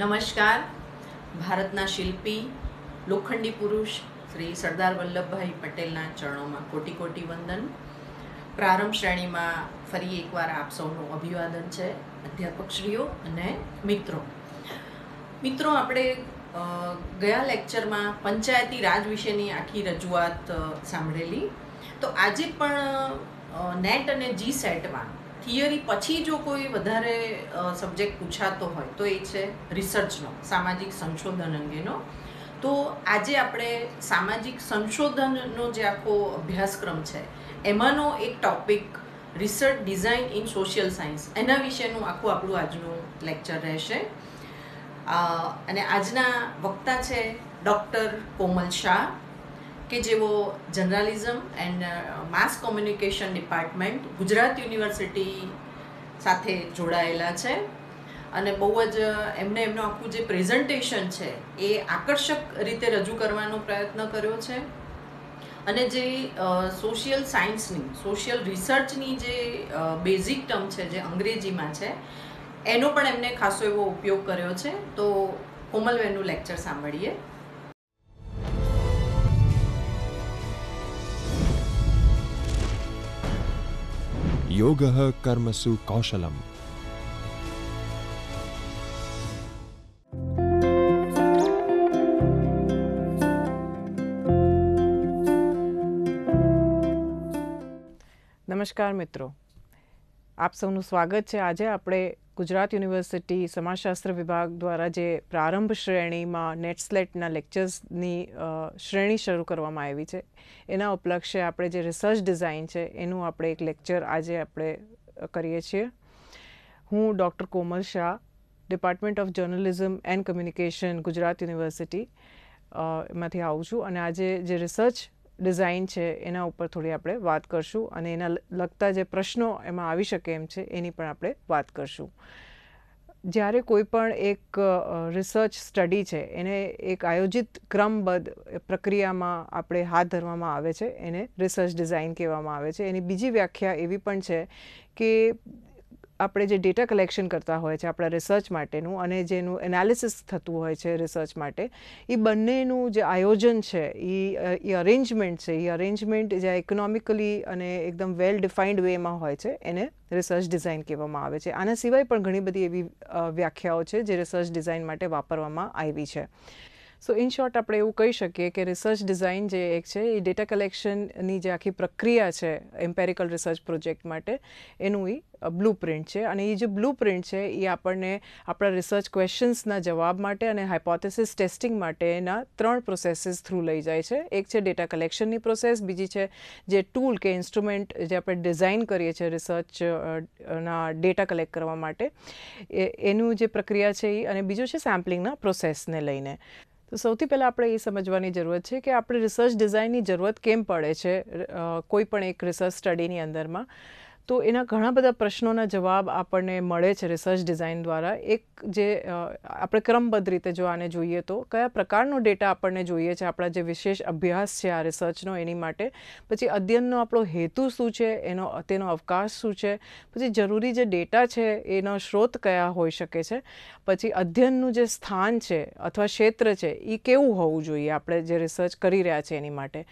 નમસ્કાર ભારતના શિલ્પી લોખંડી પુરુષ શ્રી સરદાર વલ્લભભાઈ પટેલના ચરણોમાં કોટી કોટી વંદન પ્રારંભ શ્રેણીમાં ફરી એકવાર આપ સૌનું અભિવાદન છે અધ્યાપકશ્રીઓ અને મિત્રો મિત્રો આપણે ગયા લેક્ચરમાં પંચાયતી રાજ વિશેની આખી રજૂઆત સાંભળેલી તો આજે પણ નેટ અને જી સેટમાં થિયરી પછી જો કોઈ વધારે સબ્જેક્ટ પૂછાતો હોય તો એ છે રિસર્ચનો સામાજિક સંશોધન અંગેનો તો આજે આપણે સામાજિક સંશોધનનો જે આખો અભ્યાસક્રમ છે એમાંનો એક topic research design in social science એના વિશેનું આખું આપણું આજનું લેક્ચર રહેશે અને આજના વક્તા છે ડૉક્ટર કોમલ શાહ કે જેઓ journalism and mass communication department Gujarat university સાથે જોડાયેલા છે અને બહુ જ એમને એમનું આખું જે પ્રેઝન્ટેશન છે એ આકર્ષક રીતે રજૂ કરવાનો પ્રયત્ન કર્યો છે અને જે સોશિયલ સાયન્સની સોશિયલ રિસર્ચની જે બેઝિક ટર્મ છે જે અંગ્રેજીમાં છે એનો પણ એમને ખાસો એવો ઉપયોગ કર્યો છે તો કોમલબેનનું લેક્ચર સાંભળીએ યોગ કર્મસુ કૌશલમ નમસ્કાર મિત્રો આપ સૌનું સ્વાગત છે આજે આપણે ગુજરાત યુનિવર્સિટી સમાજશાસ્ત્ર વિભાગ દ્વારા જે પ્રારંભ શ્રેણીમાં નેટસ્લેટના લેક્ચર્સની શ્રેણી શરૂ કરવામાં આવી છે એના ઉપલક્ષે આપણે જે રિસર્ચ ડિઝાઇન છે એનું આપણે એક લેક્ચર આજે આપણે કરીએ છીએ હું doctor Komal Shah department of journalism and communication Gujarat university માંથી આવું છું અને આજે જે રિસર્ચ ડિઝાઇન છે એના ઉપર થોડી આપણે વાત કરશું અને એના લગતા જે પ્રશ્નો એમાં આવી શકે એમ છે એની પણ આપણે વાત કરશું જ્યારે કોઈ પણ એક રિસર્ચ સ્ટડી છે એને એક આયોજિત ક્રમબદ્ધ પ્રક્રિયામાં આપણે હાથ ધરવામાં આવે છે એને રિસર્ચ ડિઝાઇન કહેવામાં આવે છે એની બીજી વ્યાખ્યા એવી પણ છે કે આપણે જે ડેટા કલેક્શન કરતા હોય છે આપણા રિસર્ચ માટેનું અને જેનું એનાલિસિસ થતું હોય છે રિસર્ચ માટે એ બંનેનું જે આયોજન છે એ એ અરેન્જમેન્ટ છે એ અરેન્જમેન્ટ જે ઇકોનોમિકલી અને એકદમ વેલ ડિફાઇન્ડ વેમાં હોય છે એને રિસર્ચ ડિઝાઇન કહેવામાં આવે છે આના સિવાય પણ ઘણી બધી એવી વ્યાખ્યાઓ છે જે રિસર્ચ ડિઝાઇન માટે વાપરવામાં આવી છે સો ઇન શોર્ટ આપણે એવું કહી શકીએ કે રિસર્ચ ડિઝાઇન જે એક છે એ ડેટા કલેક્શનની જે આખી પ્રક્રિયા છે એમ્પેરિકલ રિસર્ચ પ્રોજેક્ટ માટે એનું એ બ્લુ પ્રિન્ટ છે અને એ જે બ્લુ પ્રિન્ટ છે એ આપણને આપણા રિસર્ચ ક્વેશ્ચન્સના જવાબ માટે અને હાઇપોથેસિસ ટેસ્ટિંગ માટેના ત્રણ પ્રોસેસીસ થ્રુ લઈ જાય છે એક છે ડેટા કલેક્શનની પ્રોસેસ બીજી છે જે ટૂલ કે ઇન્સ્ટ્રુમેન્ટ જે આપણે ડિઝાઇન કરીએ છીએ રિસર્ચના ડેટા કલેક્ટ કરવા માટે એનું જે પ્રક્રિયા છે એ અને બીજું છે સેમ્પલિંગના પ્રોસેસને લઈને તો સૌથી પહેલાં આપણે એ સમજવાની જરૂરત છે કે આપણે રિસર્ચ ડિઝાઇનની જરૂરત કેમ પડે છે કોઈ પણ એક રિસર્ચ સ્ટડીની અંદરમાં તો એના ઘણા બધા પ્રશ્નોના જવાબ આપણને મળે છે રિસર્ચ ડિઝાઇન દ્વારા એક જે આપણે ક્રમબદ્ધ રીતે જો આને જોઈએ તો કયા પ્રકારનો ડેટા આપણને જોઈએ છે આપણા જે વિશેષ અભ્યાસ છે આ રિસર્ચનો એની માટે પછી અધ્યયનનો આપણો હેતુ શું છે એનો તેનો અવકાશ શું છે પછી જરૂરી જે ડેટા છે એનો સ્ત્રોત કયા હોઈ શકે છે પછી અધ્યયનનું જે સ્થાન છે અથવા ક્ષેત્ર છે એ કેવું હોવું જોઈએ આપણે જે રિસર્ચ કરી રહ્યા છે એની માટે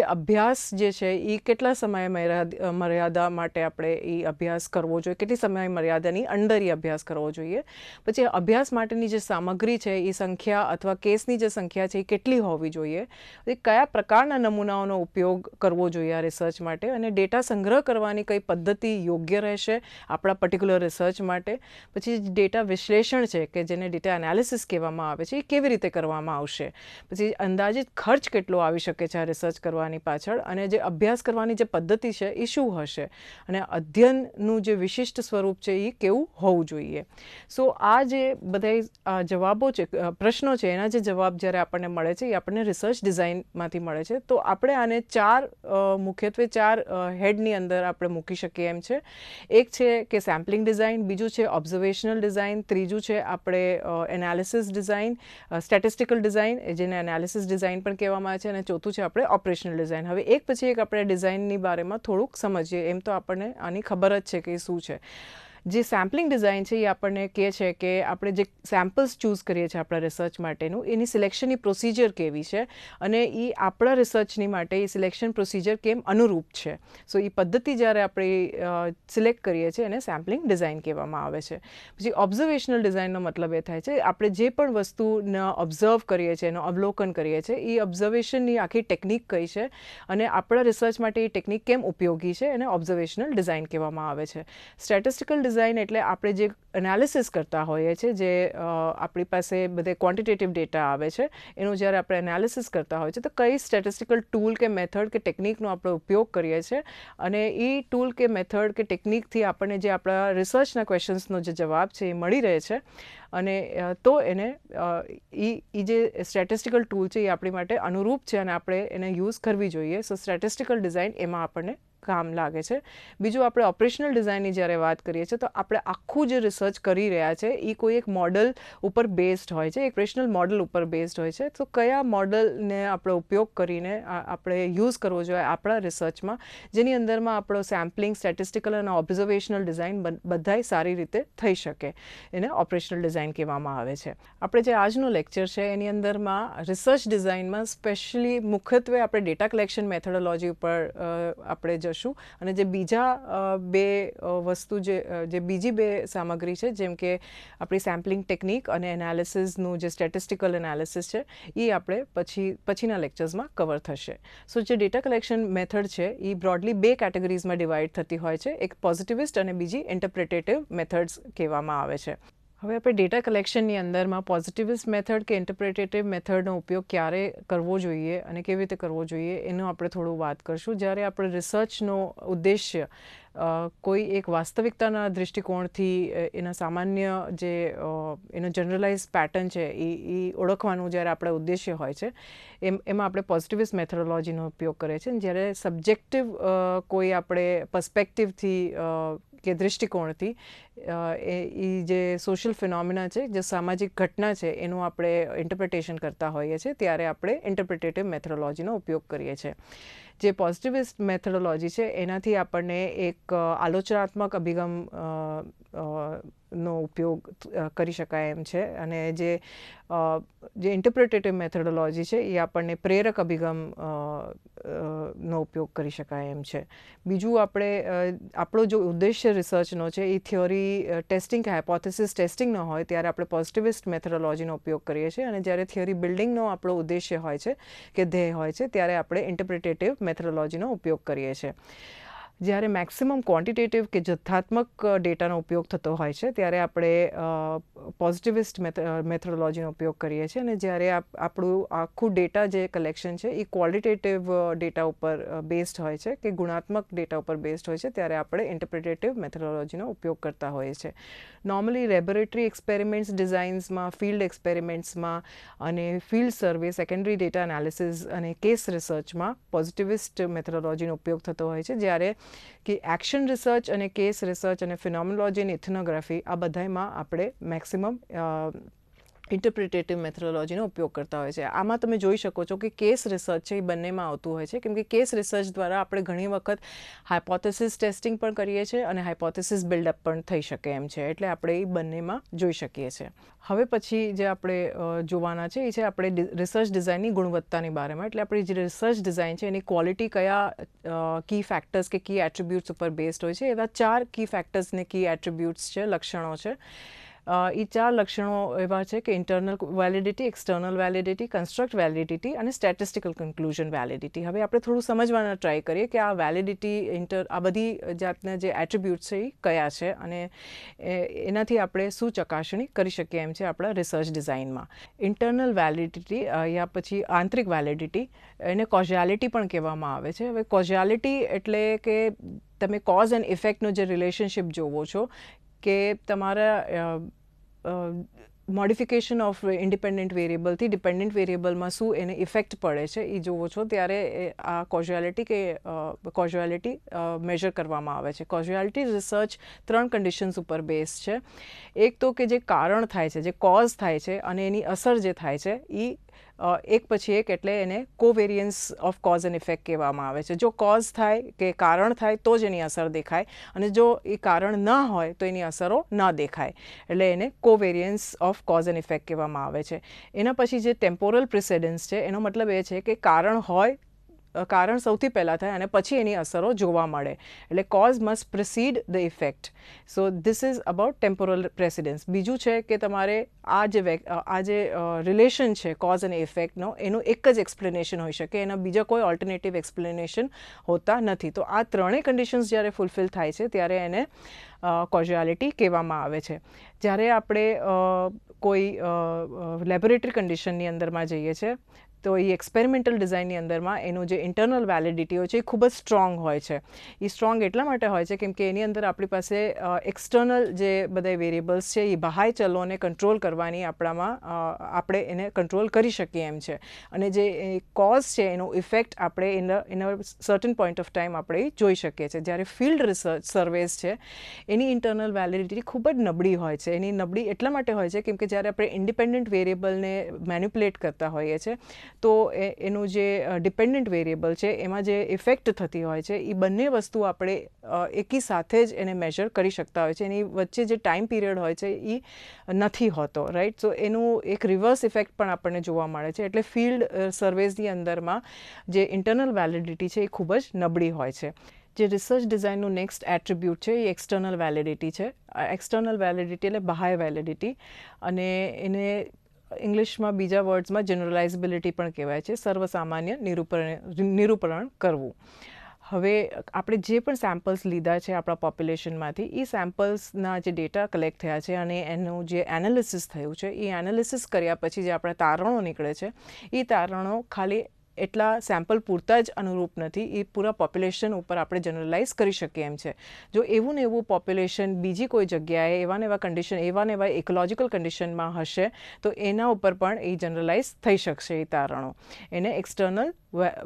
જે અભ્યાસ જે છે એ કેટલા સમય મર્યાદા માટે આપણે આપણે એ અભ્યાસ કરવો જોઈએ કેટલી સમય મર્યાદાની અંદર એ અભ્યાસ કરવો જોઈએ પછી અભ્યાસ માટેની જે સામગ્રી છે એ સંખ્યા અથવા કેસની જે સંખ્યા છે એ કેટલી હોવી જોઈએ પછી કયા પ્રકારના નમૂનાઓનો ઉપયોગ કરવો જોઈએ આ રિસર્ચ માટે અને ડેટા સંગ્રહ કરવાની કઈ પદ્ધતિ યોગ્ય રહેશે આપણા પર્ટિક્યુલર રિસર્ચ માટે પછી ડેટા વિશ્લેષણ છે કે જેને ડેટા એનાલિસિસ કહેવામાં આવે છે એ કેવી રીતે કરવામાં આવશે પછી અંદાજિત ખર્ચ કેટલો આવી શકે છે આ રિસર્ચ કરવાની પાછળ અને જે અભ્યાસ કરવાની જે પદ્ધતિ છે એ શું હશે અને અધ્યયનનું જે વિશિષ્ટ સ્વરૂપ છે એ કેવું હોવું જોઈએ સો આ જે બધા જવાબો છે પ્રશ્નો છે એના જે જવાબ જ્યારે આપણને મળે છે એ આપણને રિસર્ચ ડિઝાઇનમાંથી મળે છે તો આપણે આને ચાર મુખ્યત્વે ચાર હેડની અંદર આપણે મૂકી શકીએ એમ છે એક છે કે સેમ્પલિંગ ડિઝાઇન બીજું છે ઓબ્ઝર્વેશનલ ડિઝાઇન ત્રીજું છે આપણે એનાલિસિસ ડિઝાઇન સ્ટેટિસ્ટિકલ ડિઝાઇન જેને એનાલિસિસ ડિઝાઇન પણ કહેવામાં આવે છે અને ચોથું છે આપણે ઓપરેશનલ ડિઝાઇન હવે એક પછી એક આપણે ડિઝાઇનની બારેમાં થોડુંક સમજીએ એમ તો આપણને આની ખબર જ છે કે શું છે જે સેમ્પલિંગ ડિઝાઇન છે એ આપણને કહે છે કે આપણે જે સેમ્પલ્સ ચૂઝ કરીએ છીએ આપણા રિસર્ચ માટેનું એની સિલેક્શનની પ્રોસિજર કેવી છે અને એ આપણા રિસર્ચની માટે એ સિલેક્શન પ્રોસિજર કેમ અનુરૂપ છે સો એ પદ્ધતિ જ્યારે આપણે સિલેક્ટ કરીએ છીએ એને સેમ્પલિંગ ડિઝાઇન કહેવામાં આવે છે પછી ઓબ્ઝર્વેશનલ ડિઝાઇનનો મતલબ એ થાય છે આપણે જે પણ વસ્તુને ઓબ્ઝર્વ કરીએ છીએ એનું અવલોકન કરીએ છીએ એ ઓબ્ઝર્વેશનની આખી ટેકનિક કઈ છે અને આપણા રિસર્ચ માટે એ ટેકનિક કેમ ઉપયોગી છે એને ઓબ્ઝર્વેશનલ ડિઝાઇન કહેવામાં આવે છે સ્ટેટિસ્ટિકલ ડિઝાઇન એટલે આપણે જે એનાલિસિસ કરતા હોઈએ છીએ જે આપણી પાસે બધે ક્વોન્ટિટેટિવ ડેટા આવે છે એનું જ્યારે આપણે એનાલિસિસ કરતા હોઈએ છીએ તો કઈ સ્ટેટિસ્ટિકલ ટૂલ કે મેથડ કે ટેકનિકનો આપણે ઉપયોગ કરીએ છીએ અને એ ટૂલ કે મેથડ કે ટેકનિકથી આપણને જે આપણા રિસર્ચના ક્વેશ્ચન્સનો જે જવાબ છે એ મળી રહે છે અને તો એને એ જે સ્ટેટિસ્ટિકલ ટૂલ છે એ આપણી માટે અનુરૂપ છે અને આપણે એને યુઝ કરવી જોઈએ સો સ્ટેટિસ્ટિકલ ડિઝાઇન એમાં આપણને કામ લાગે છે બીજું આપણે ઓપરેશનલ ડિઝાઇનની જ્યારે વાત કરીએ છીએ તો આપણે આખું જે રિસર્ચ કરી રહ્યા છે એ કોઈ એક મોડલ ઉપર બેઝડ હોય છે એક ઓપરેશનલ મોડલ ઉપર બેઝડ હોય છે તો કયા મોડલને આપણે ઉપયોગ કરીને આપણે યુઝ કરવો જોઈએ આપણા રિસર્ચમાં જેની અંદરમાં આપણો સેમ્પલિંગ સ્ટેટિસ્ટિકલ અને ઓબ્ઝર્વેશનલ ડિઝાઇન બધાય સારી રીતે થઈ શકે એને ઓપરેશનલ ડિઝાઇન કહેવામાં આવે છે આપણે જે આજનું લેક્ચર છે એની અંદરમાં રિસર્ચ ડિઝાઇનમાં સ્પેશિયલી મુખ્યત્વે આપણે ડેટા કલેક્શન મેથડોલોજી ઉપર આપણે છો અને જે બીજા બે વસ્તુ જે જે બીજી બે સામગ્રી છે જેમ કે આપણી સેમ્પલિંગ ટેકનિક અને એનાલિસિસ નું જે સ્ટેટિસ્ટિકલ એનાલિસિસ છે ઈ આપણે પછી પછીના લેક્ચર્સમાં કવર થશે સો જે ડેટા કલેક્શન મેથડ છે ઈ બ્રોડલી બે કેટેગરીઝમાં ડિવાઇડ થતી હોય છે એક પોઝિટિવિસ્ટ અને બીજી ઇન્ટરપ્રીટેટિવ મેથડ્સ કહેવામાં આવે છે હવે આપણે ડેટા કલેક્શનની અંદરમાં પોઝિટિવિસ્ટ મેથડ કે ઇન્ટરપ્રેટેટિવ મેથડનો ઉપયોગ ક્યારે કરવો જોઈએ અને કેવી રીતે કરવો જોઈએ એનું આપણે થોડું વાત કરશું જ્યારે આપણે રિસર્ચનો ઉદ્દેશ્ય કોઈ એક વાસ્તવિકતાના દૃષ્ટિકોણથી એના સામાન્ય જે એનો જનરલાઇઝ પેટર્ન છે એ એ ઓળખવાનું જ્યારે આપણે ઉદ્દેશ્ય હોય છે એમ એમાં આપણે પોઝિટિવિસ્ટ મેથડોલોજીનો ઉપયોગ કરીએ છીએ જ્યારે સબ્જેક્ટિવ કોઈ આપણે પર્સ્પેક્ટિવથી કે દૃષ્ટિકોણથી એ જે સોશિયલ ફિનોમિના છે જે સામાજિક ઘટના છે એનું આપણે ઇન્ટરપ્રિટેશન કરતા હોઈએ છીએ ત્યારે આપણે ઇન્ટરપ્રિટેટિવ મેથોડોલોજીનો ઉપયોગ કરીએ છીએ જે પોઝિટિવિસ્ટ મેથડોલોજી છે એનાથી આપણને એક આલોચનાત્મક અભિગમ નો ઉપયોગ કરી શકાય એમ છે અને જે જે ઇન્ટરપ્રિટેટિવ મેથડોલોજી છે એ આપણને પ્રેરક અભિગમ નો ઉપયોગ કરી શકાય એમ છે બીજું આપણે આપણો જો ઉદ્દેશ્ય રિસર્ચનો છે એ થિયોરી ટેસ્ટિંગ કે હાઇપોથેસિસ ટેસ્ટિંગ ન હોય ત્યારે આપણે પોઝિટિવિસ્ટ મેથડોલોજીનો ઉપયોગ કરીએ છીએ અને જ્યારે થિયરી બિલ્ડિંગનો આપણો ઉદ્દેશ્ય હોય છે કે ધ્યેય હોય છે ત્યારે આપણે ઇન્ટરપ્રિટેટિવ મેથડોલોજીનો ઉપયોગ કરીએ છીએ જ્યારે મેક્સિમમ ક્વોન્ટિટેટિવ કે જથ્થાત્મક ડેટાનો ઉપયોગ થતો હોય છે ત્યારે આપણે પોઝિટિવિસ્ટ મેથોડોલોજીનો ઉપયોગ કરીએ છીએ અને જ્યારે આપણું આખું ડેટા જે કલેક્શન છે એ ક્વોલિટેટિવ ડેટા ઉપર બેસ્ડ હોય છે કે ગુણાત્મક ડેટા ઉપર બેસ્ડ હોય છે ત્યારે આપણે ઇન્ટરપ્રિટેટિવ મેથોડોલોજીનો ઉપયોગ કરતા હોઈએ છીએ નોર્મલી લેબોરેટરી એક્સપેરિમેન્ટ્સ ડિઝાઇન્સમાં ફિલ્ડ એક્સપેરિમેન્ટ્સમાં અને field survey secondary data analysis અને કેસ રિસર્ચમાં પોઝિટિવિસ્ટ મેથોડોલોજીનો ઉપયોગ થતો હોય છે જ્યારે કે એક્શન રિસર્ચ અને કેસ રિસર્ચ અને ફિનોમિનોલોજી અને ઇથનોગ્રાફી આ બધામાં આપણે મેક્સિમમ ઇન્ટરપ્રિટેટિવ મેથોડોલોજીનો ઉપયોગ કરતા હોય છે આમાં તમે જોઈ શકો છો કે કેસ રિસર્ચ છે એ બંનેમાં આવતું હોય છે કેમ કે કેસ રિસર્ચ દ્વારા આપણે ઘણી વખત હાઇપોથેસિસ ટેસ્ટિંગ પણ કરીએ છીએ અને હાઇપોથેસિસ બિલ્ડઅપ પણ થઈ શકે એમ છે એટલે આપણે એ બંનેમાં જોઈ શકીએ છીએ હવે પછી જે આપણે જોવાના છે એ છે આપણે રિસર્ચ ડિઝાઇનની ગુણવત્તાની બારેમાં એટલે આપણી જે રિસર્ચ ડિઝાઇન છે એની ક્વોલિટી કયા કી ફેક્ટર્સ કે કી એટ્રીબ્યુટ્સ ઉપર બેસ્ડ હોય છે એવા ચાર કી ફેક્ટર્સને કી એટ્રીબ્યુટ્સ છે લક્ષણો છે એ ચાર લક્ષણો એવા છે કે internal validity external validity construct validity અને સ્ટેટિસ્ટિકલ કન્ક્લુઝન વેલિડિટી હવે આપણે થોડું સમજવાના ટ્રાય કરીએ કે આ વેલિડિટી ઇન્ટર આ બધી જાતના જે એટ્રીબ્યુટ છે એ કયા છે અને એનાથી આપણે શું ચકાસણી કરી શકીએ એમ છે આપણા રિસર્ચ ડિઝાઇનમાં ઇન્ટરનલ વેલિડિટી યા પછી આંતરિક વેલિડિટી એને કોઝ્યાલિટી પણ કહેવામાં આવે છે હવે કોઝ્યાલિટી એટલે કે તમે કોઝ એન્ડ ઇફેક્ટનો જે રિલેશનશિપ જોવો છો કે તમારા મોડિફિકેશન ઓફ ઇન્ડિપેન્ડન્ટ વેરિયેબલથી ડિપેન્ડન્ટ વેરિયેબલમાં શું એને ઇફેક્ટ પડે છે એ જોવો છો ત્યારે આ કોઝ્યુઆલિટી કે કોઝ્યુઆલિટી મેજર કરવામાં આવે છે કોઝ્યુઆલિટી રિસર્ચ ત્રણ કન્ડિશન્સ ઉપર બેઝ છે એક તો કે જે કારણ થાય છે જે કોઝ થાય છે અને એની અસર જે થાય છે એ એક પછી એક એટલે એને covariance of cause and effect કહેવામાં આવે છે જો કોઝ થાય કે કારણ થાય તો જ એની અસર દેખાય અને જો એ કારણ ન હોય તો એની અસરો ન દેખાય એટલે એને covariance of cause and effect કહેવામાં આવે છે એના પછી જે ટેમ્પોરલ પ્રિસેડન્સ છે એનો મતલબ એ છે કે કારણ હોય કારણ સૌથી પહેલાં થાય અને પછી એની અસરો જોવા મળે એટલે cause must precede the effect so this is about temporal precedence બીજું છે કે તમારે આ જે આ જે રિલેશન છે કોઝ અને ઇફેક્ટનો એનું એક જ એક્સપ્લેનેશન હોઈ શકે એના બીજા કોઈ ઓલ્ટરનેટિવ એક્સપ્લેનેશન હોતા નથી તો આ ત્રણેય કન્ડિશન્સ જ્યારે ફૂલફિલ થાય છે ત્યારે એને કોઝ્યુઆલિટી કહેવામાં આવે છે જ્યારે આપણે કોઈ લેબોરેટરી કન્ડિશનની અંદરમાં જઈએ છીએ તો એ એક્સપેરિમેન્ટલ ડિઝાઇનની અંદરમાં એનું જે ઇન્ટરનલ વેલિડિટીઓ છે એ ખૂબ જ સ્ટ્રોંગ હોય છે એ સ્ટ્રોંગ એટલા માટે હોય છે કેમકે એની અંદર આપણી પાસે એક્સટર્નલ જે બધા વેરિયેબલ્સ છે એ બહાય ચલોને કંટ્રોલ કરવાની આપણામાં આપણે એને કંટ્રોલ કરી શકીએ એમ છે અને જે કોઝ છે એનો ઇફેક્ટ આપણે એના એના સર્ટન પોઈન્ટ ઓફ ટાઈમ આપણે જોઈ શકીએ છીએ જ્યારે ફિલ્ડ રિસર્ચ સર્વેસ છે એની ઇન્ટરનલ વેલિડિટી ખૂબ જ નબળી હોય છે એની નબળી એટલા માટે હોય છે કેમ કે જ્યારે આપણે ઇન્ડિપેન્ડન્ટ વેરિયેબલને મેન્યુપ્યુલેટ કરતા હોઈએ છીએ તો એનું જે ડિપેન્ડન્ટ વેરિયેબલ છે એમાં જે ઇફેક્ટ થતી હોય છે એ બંને વસ્તુ આપણે એકી સાથે જ એને મેજર કરી શકતા હોય છે એની વચ્ચે જે ટાઈમ પીરિયડ હોય છે એ નથી હોતો રાઈટ સો એનું એક રિવર્સ ઇફેક્ટ પણ આપણને જોવા મળે છે એટલે ફિલ્ડ સર્વેસની અંદરમાં જે ઇન્ટરનલ વેલિડિટી છે એ ખૂબ જ નબળી હોય છે જે રિસર્ચ ડિઝાઇનનું નેક્સ્ટ એટ્રીબ્યુટ છે એ એક્સટર્નલ વેલિડિટી છે એક્સટર્નલ વેલિડિટી એટલે બહાય વેલિડિટી અને એને ઇંગ્લિશમાં બીજા વર્ડ્સમાં જનરલાઇઝેબિલિટી પણ કહેવાય છે સર્વસામાન્ય નિરૂપણ નિરૂપરણ કરવું હવે આપણે જે પણ સેમ્પલ્સ લીધા છે આપણા પોપ્યુલેશનમાંથી એ સેમ્પલ્સના જે ડેટા કલેક્ટ થયા છે અને એનું જે એનાલિસિસ થયું છે એ એનાલિસિસ કર્યા પછી જે આપણા તારણો નીકળે છે એ તારણો ખાલી એટલા સેમ્પલ પૂરતા જ અનુરૂપ નથી એ પૂરા પોપ્યુલેશન ઉપર આપણે જનરલાઇઝ કરી શકીએ એમ છે જો એવું ને એવું પોપ્યુલેશન બીજી કોઈ જગ્યાએ એવા ને એવા કન્ડિશન એવા ને એવા ઇકોલોજીકલ કન્ડિશનમાં હશે તો એના ઉપર પણ એ જનરલાઇઝ થઈ શકશે એ તારણો એને એક્સટર્નલ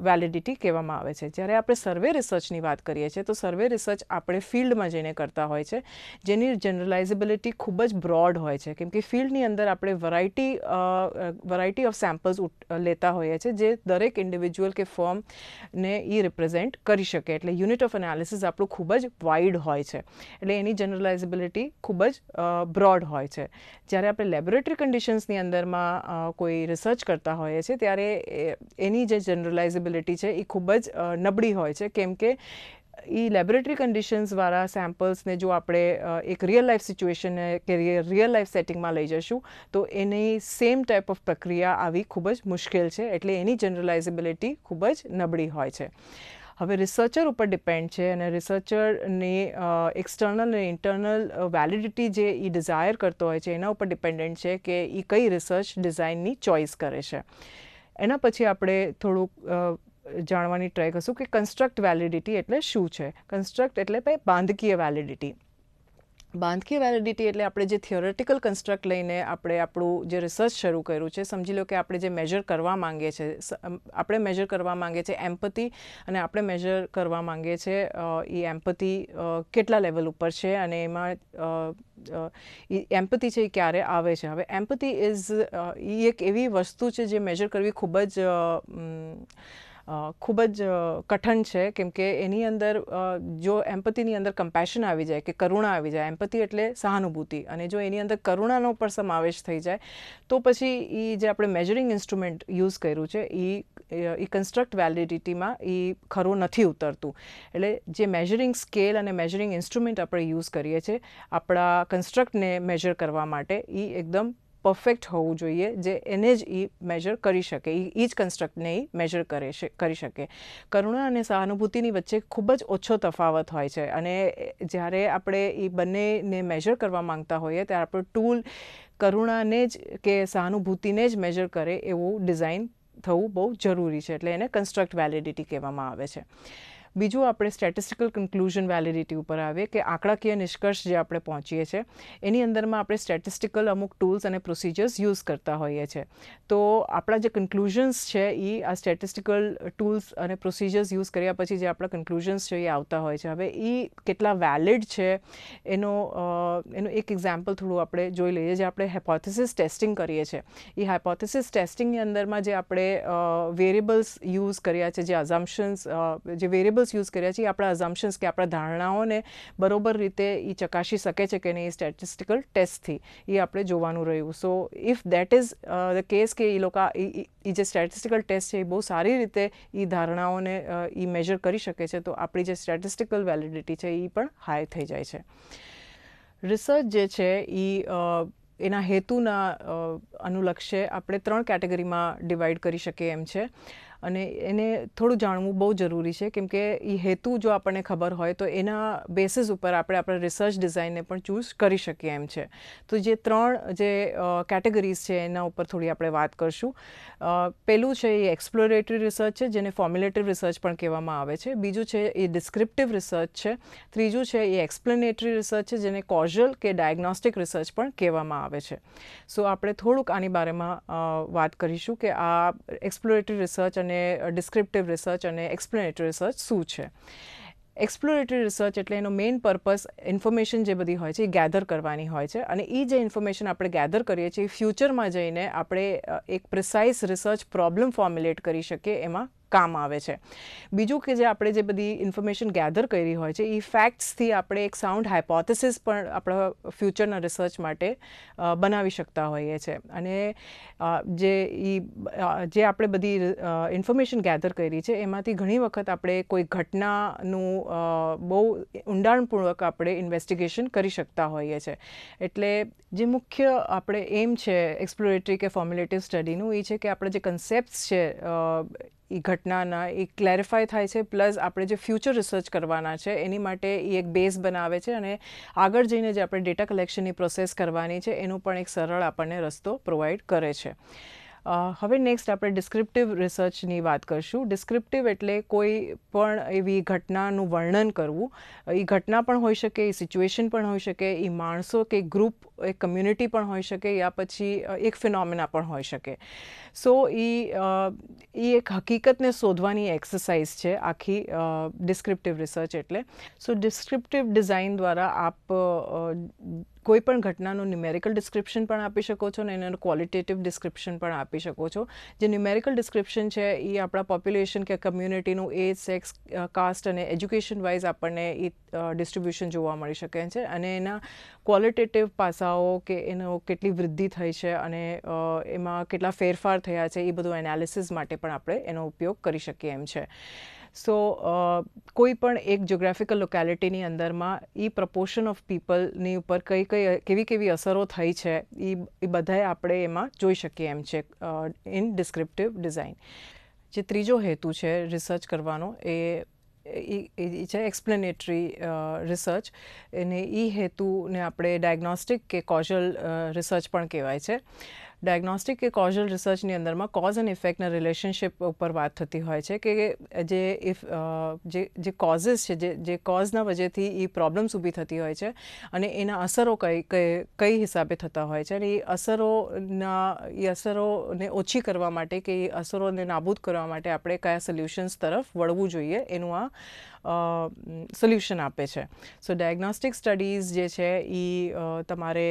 વેલિડિટી કહેવામાં આવે છે જ્યારે આપણે સર્વે રિસર્ચની વાત કરીએ છીએ તો સર્વે રિસર્ચ આપણે ફિલ્ડમાં જઈને કરતા હોય છે જેની જનરલાઇઝેબિલિટી ખૂબ જ બ્રોડ હોય છે કેમકે ફિલ્ડની અંદર આપણે વરાયટી વરાયટી ઓફ સેમ્પલ્સ લેતા હોઈએ છીએ જે દરેક ઇન્ડિવિજ્યુઅલ કે ફોર્મને એ રિપ્રેઝેન્ટ કરી શકે એટલે યુનિટ ઓફ એનાલિસિસ આપણું ખૂબ જ વાઇડ હોય છે એટલે એની જનરલાઇઝેબિલિટી ખૂબ જ બ્રોડ હોય છે જ્યારે આપણે લેબોરેટરી કન્ડિશન્સની અંદરમાં કોઈ રિસર્ચ કરતા હોઈએ છીએ ત્યારે એની જે જનરલ યુટિલાઇઝેબિલિટી છે એ ખૂબ જ નબળી હોય છે કેમ કે એ લેબોરેટરી કન્ડિશન્સવાળા સેમ્પલ્સને જો આપણે એક રિયલ લાઈફ સિચ્યુએશન કે રિયલ લાઈફ સેટિંગમાં લઈ જશું તો એની સેમ ટાઈપ ઓફ પ્રક્રિયા આવી ખૂબ જ મુશ્કેલ છે એટલે એની જનરલાઇઝેબિલિટી ખૂબ જ નબળી હોય છે હવે રિસર્ચર ઉપર ડિપેન્ડ છે અને રિસર્ચરને એક્સટર્નલ અને ઇન્ટરનલ વેલિડિટી જે એ ડિઝાયર કરતો હોય છે એના ઉપર ડિપેન્ડન્ટ છે કે એ કઈ રિસર્ચ ડિઝાઇનની ચોઇસ કરે છે એના પછી આપણે થોડુંક જાણવાની ટ્રાય કરશું કે કન્સ્ટ્રક્ટ વેલિડિટી એટલે શું છે કન્સ્ટ્રક્ટ એટલે ભાઈ બાંધકીય વેલિડિટી બાંધકી વેલિડિટી એટલે આપણે જે થિયોરેટિકલ કન્સ્ટ્રક્ટ લઈને આપણે આપણું જે રિસર્ચ શરૂ કર્યું છે સમજી લો કે આપણે જે મેજર કરવા માંગીએ છીએ આપણે મેજર કરવા માંગીએ છે એમ્પથી અને આપણે મેજર કરવા માંગીએ છીએ એ એમ્પથી કેટલા લેવલ ઉપર છે અને એમાં એમ્પથી છે એ ક્યારે આવે છે હવે એમ્પથી ઇઝ એ એક એવી વસ્તુ છે જે મેજર કરવી ખૂબ જ ખૂબ જ કઠણ છે કેમકે એની અંદર જો એમ્પતિની અંદર કમ્પેશન આવી જાય કે કરુણા આવી જાય એમ્પતિ એટલે સહાનુભૂતિ અને જો એની અંદર કરુણાનો પણ સમાવેશ થઈ જાય તો પછી એ જે આપણે મેજરિંગ ઇન્સ્ટ્રુમેન્ટ યુઝ કર્યું છે એ એ કન્સ્ટ્રક્ટ વેલિડિટીમાં એ ખરું નથી ઉતરતું એટલે જે મેજરિંગ સ્કેલ અને મેજરિંગ ઇન્સ્ટ્રુમેન્ટ આપણે યુઝ કરીએ છીએ આપણા કન્સ્ટ્રક્ટને મેજર કરવા માટે એ એકદમ પરફેક્ટ હોવું જોઈએ જે એને જ એ મેજર કરી શકે એ જ કન્સ્ટ્રક્ટને એ મેજર કરે છે કરી શકે કરુણા અને સહાનુભૂતિની વચ્ચે ખૂબ જ ઓછો તફાવત હોય છે અને જ્યારે આપણે એ બંનેને મેજર કરવા માંગતા હોઈએ ત્યારે આપણું ટૂલ કરુણાને જ કે સહાનુભૂતિને જ મેજર કરે એવું ડિઝાઇન થવું બહુ જરૂરી છે એટલે એને કન્સ્ટ્રક્ટ વેલિડિટી કહેવામાં આવે છે બીજું આપણે સ્ટેટિસ્ટિકલ કન્ક્લુઝન વેલિડિટી ઉપર આવીએ કે આંકડાકીય નિષ્કર્ષ જે આપણે પહોંચીએ છીએ એની અંદરમાં આપણે સ્ટેટિસ્ટિકલ અમુક ટૂલ્સ અને પ્રોસિજર્સ યુઝ કરતા હોઈએ છીએ તો આપણા જે કન્કલુઝન્સ છે એ આ સ્ટેટિસ્ટિકલ ટૂલ્સ અને પ્રોસિજર્સ યુઝ કર્યા પછી જે આપણા કન્ક્લુઝન્સ છે એ આવતા હોય છે હવે એ કેટલા વેલિડ છે એનો એનું એક એક્ઝામ્પલ થોડું આપણે જોઈ લઈએ જે આપણે હેપોથેસિસ ટેસ્ટિંગ કરીએ છીએ એ હાઇપોથેસિસ ટેસ્ટિંગની અંદરમાં જે આપણે વેરિયેબલ્સ યુઝ કર્યા છે જે અઝમ્પશન્સ જે વેરિયેબલ્સ ફેક્ટર્સ યુઝ કર્યા છે આપણા અઝમ્પશન્સ કે આપણા ધારણાઓને બરોબર રીતે એ ચકાસી શકે છે કે નહીં એ સ્ટેટિસ્ટિકલ ટેસ્ટથી એ આપણે જોવાનું રહ્યું so if that is the case કે એ લોકો એ જે સ્ટેટિસ્ટિકલ ટેસ્ટ છે એ બહુ સારી રીતે એ ધારણાઓને એ મેજર કરી શકે છે તો આપણી જે સ્ટેટિસ્ટિકલ વેલિડિટી છે એ પણ હાઈ થઈ જાય છે રિસર્ચ જે છે એ એના હેતુના અનુલક્ષે આપણે ત્રણ કેટેગરીમાં ડિવાઈડ કરી શકીએ એમ છે અને એને થોડું જાણવું બહુ જરૂરી છે કેમ કે એ હેતુ જો આપણને ખબર હોય તો એના બેસિસ ઉપર આપણે આપણા રિસર્ચ ડિઝાઇનને પણ ચૂઝ કરી શકીએ એમ છે તો જે ત્રણ જે કેટેગરીઝ છે એના ઉપર થોડી આપણે વાત કરશું પહેલું છે એ એક્સપ્લોરેટરી રિસર્ચ છે જેને ફોર્મ્યુલેટિવ રિસર્ચ પણ કહેવામાં આવે છે બીજું છે એ ડિસ્ક્રિપ્ટિવ રિસર્ચ છે ત્રીજું છે એ એક્સપ્લેનેટરી રિસર્ચ છે જેને કોઝલ કે ડાયગ્નોસ્ટિક રિસર્ચ પણ કહેવામાં આવે છે સો આપણે થોડુંક આની બારેમાં વાત કરીશું કે આ એક્સપ્લોરેટરી રિસર્ચ અને અને ડિસ્ક્રિપ્ટિવ રિસર્ચ અને એક્સપ્લેનેટરી રિસર્ચ શું છે એક્સપ્લોરેટરી રિસર્ચ એટલે એનો મેઇન પર્પસ ઇન્ફોર્મેશન જે બધી હોય છે એ ગેધર કરવાની હોય છે અને એ જે ઇન્ફોર્મેશન આપણે ગેધર કરીએ છીએ ફ્યુચરમાં જઈને આપણે એક પ્રિસાઇઝ રિસર્ચ પ્રોબ્લેમ ફોર્મ્યુલેટ કરી શકીએ એમાં કામ આવે છે બીજું કે જે આપણે જે બધી ઇન્ફોર્મેશન ગેધર કરી હોય છે એ ફેક્ટ્સથી આપણે એક સાઉન્ડ હાઇપોથેસિસ પણ આપણા ફ્યુચરના રિસર્ચ માટે બનાવી શકતા હોઈએ છીએ અને જે એ જે આપણે બધી ઇન્ફોર્મેશન ગેધર કરી છે એમાંથી ઘણી વખત આપણે કોઈ ઘટનાનું બહુ ઊંડાણપૂર્વક આપણે ઇન્વેસ્ટિગેશન કરી શકતા હોઈએ છીએ એટલે જે મુખ્ય આપણે એમ છે એક્સપ્લોરેટરી કે ફોર્મ્યુલેટિવ સ્ટડીનું એ છે કે આપણે જે કન્સેપ્ટ્સ છે એ ઘટનાના એ ક્લેરિફાય થાય છે પ્લસ આપણે જે ફ્યુચર રિસર્ચ કરવાના છે એની માટે એ એક બેઝ બનાવે છે અને આગળ જઈને જે આપણે ડેટા કલેક્શનની પ્રોસેસ કરવાની છે એનું પણ એક સરળ આપણને રસ્તો પ્રોવાઈડ કરે છે હવે નેક્સ્ટ આપણે ડિસ્ક્રિપ્ટિવ રિસર્ચની વાત કરીશું ડિસ્ક્રિપ્ટિવ એટલે કોઈ પણ એવી ઘટનાનું વર્ણન કરવું એ ઘટના પણ હોઈ શકે એ સિચ્યુએશન પણ હોઈ શકે એ માણસો કે ગ્રુપ એક કમ્યુનિટી પણ હોઈ શકે યા પછી એક ફિનોમિના પણ હોઈ શકે સો એ એ એક હકીકતને શોધવાની એક્સરસાઇઝ છે આખી ડિસ્ક્રિપ્ટિવ રિસર્ચ એટલે સો ડિસ્ક્રિપ્ટિવ ડિઝાઇન દ્વારા આપ કોઈ પણ ઘટનાનું ન્યુમેરિકલ ડિસ્ક્રિપ્શન પણ આપી શકો છો અને એનું ક્વોલિટેટિવ ડિસ્ક્રિપ્શન પણ આપી શકો છો જે ન્યુમેરિકલ ડિસ્ક્રિપ્શન છે એ આપણા પોપ્યુલેશન કે કમ્યુનિટીનું એજ સેક્સ કાસ્ટ અને એજ્યુકેશન વાઇઝ આપણને એ ડિસ્ટ્રિબ્યુશન જોવા મળી શકે છે અને એના ક્વોલિટેટિવ પાસાઓ કે એનો કેટલી વૃદ્ધિ થઈ છે અને એમાં કેટલા ફેરફાર થયા છે એ બધું એનાલિસિસ માટે પણ આપણે એનો ઉપયોગ કરી શકીએ એમ છે સો uh, કોઈ પણ એક જ્યોગ્રાફિકલ લોકેલિટીની અંદરમાં એ પ્રપોર્શન ઓફ પીપલની ઉપર કઈ કઈ કેવી કેવી અસરો થઈ છે એ એ બધાએ આપણે એમાં જોઈ શકીએ એમ છે ઇન ડિસ્ક્રિપ્ટિવ ડિઝાઇન જે ત્રીજો હેતુ છે રિસર્ચ કરવાનો એ એ છે એક્સપ્લેનેટરી રિસર્ચ એને એ હેતુને આપણે ડાયગ્નોસ્ટિક કે કોઝલ રિસર્ચ પણ કહેવાય છે ડાયગ્નોસ્ટિક કે કોઝલ રિસર્ચની અંદરમાં કોઝ એન્ડ ઇફેક્ટના રિલેશનશિપ ઉપર વાત થતી હોય છે કે જે ઇફ જે જે કોઝિસ છે જે જે કોઝના વજેથી એ પ્રોબ્લેમ્સ ઊભી થતી હોય છે અને એના અસરો કઈ કઈ કઈ હિસાબે થતા હોય છે અને એ અસરોના એ અસરોને ઓછી કરવા માટે કે એ અસરોને નાબૂદ કરવા માટે આપણે કયા સોલ્યુશન્સ તરફ વળવું જોઈએ એનું આ સોલ્યુશન આપે છે સો ડાયગ્નોસ્ટિક સ્ટડીઝ જે છે એ તમારે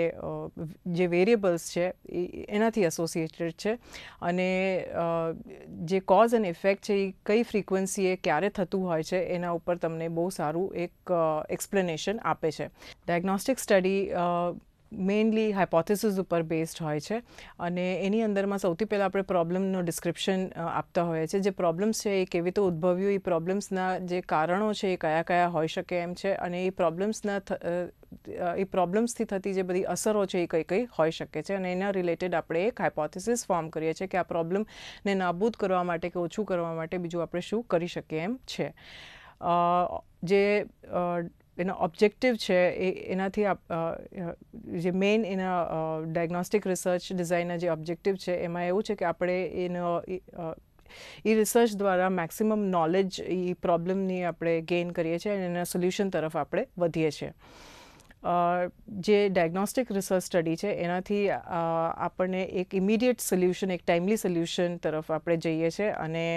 જે વેરિયેબલ્સ છે એ એનાથી એસોસિએટેડ છે અને જે કોઝ એન્ડ ઇફેક્ટ છે એ કઈ ફ્રીક્વન્સીએ ક્યારે થતું હોય છે એના ઉપર તમને બહુ સારું એક એક્સપ્લેનેશન આપે છે ડાયગ્નોસ્ટિક સ્ટડી મેઇનલી હાઇપોથેસિસ ઉપર બેસ્ડ હોય છે અને એની અંદરમાં સૌથી પહેલાં આપણે પ્રોબ્લેમનું ડિસ્ક્રિપ્શન આપતા હોઈએ છીએ જે પ્રોબ્લેમ્સ છે એ કેવી રીતે ઉદ્ભવ્યું એ પ્રોબ્લેમ્સના જે કારણો છે એ કયા કયા હોઈ શકે એમ છે અને એ પ્રોબ્લેમ્સના એ પ્રોબ્લેમ્સથી થતી જે બધી અસરો છે એ કઈ કઈ હોઈ શકે છે અને એના રિલેટેડ આપણે એક હાઇપોથેસિસ ફોર્મ કરીએ છીએ કે આ પ્રોબ્લેમને નાબૂદ કરવા માટે કે ઓછું કરવા માટે બીજું આપણે શું કરી શકીએ એમ છે જે એનો ઓબ્જેક્ટિવ છે એ એનાથી જે મેઇન એના ડાયગ્નોસ્ટિક રિસર્ચ ડિઝાઇનના જે ઓબ્જેક્ટિવ છે એમાં એવું છે કે આપણે એનો એ રિસર્ચ દ્વારા મેક્સિમમ નોલેજ એ પ્રોબ્લેમની આપણે ગેઇન કરીએ છીએ અને એના સોલ્યુશન તરફ આપણે વધીએ છીએ જે ડાયગ્નોસ્ટિક રિસર્ચ સ્ટડી છે એનાથી આપણને એક ઇમિડિયેટ સોલ્યુશન એક ટાઈમલી સોલ્યુશન તરફ આપણે જઈએ છીએ અને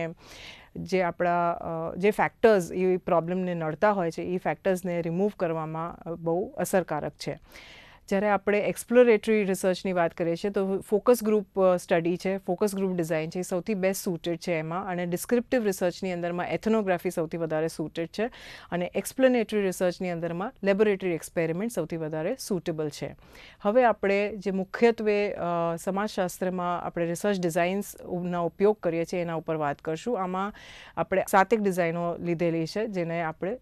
જે આપણા જે ફેક્ટર્સ એ પ્રોબ્લેમને નડતા હોય છે એ ફેક્ટર્સને રિમૂવ કરવામાં બહુ અસરકારક છે જ્યારે આપણે એક્સપ્લોરેટરી રિસર્ચની વાત કરીએ છીએ તો ફોકસ ગ્રુપ સ્ટડી છે ફોકસ ગ્રુપ ડિઝાઇન છે એ સૌથી બેસ્ટ સૂટેડ છે એમાં અને ડિસ્ક્રિપ્ટિવ રિસર્ચની અંદરમાં એથનોગ્રાફી સૌથી વધારે સૂટેડ છે અને એક્સપ્લેનેટરી રિસર્ચની અંદરમાં લેબોરેટરી એક્સપેરિમેન્ટ સૌથી વધારે સૂટેબલ છે હવે આપણે જે મુખ્યત્વે સમાજશાસ્ત્રમાં આપણે રિસર્ચ ડિઝાઇન્સના ઉપયોગ કરીએ છીએ એના ઉપર વાત કરશું આમાં આપણે સાતેક ડિઝાઇનો લીધેલી છે જેને આપણે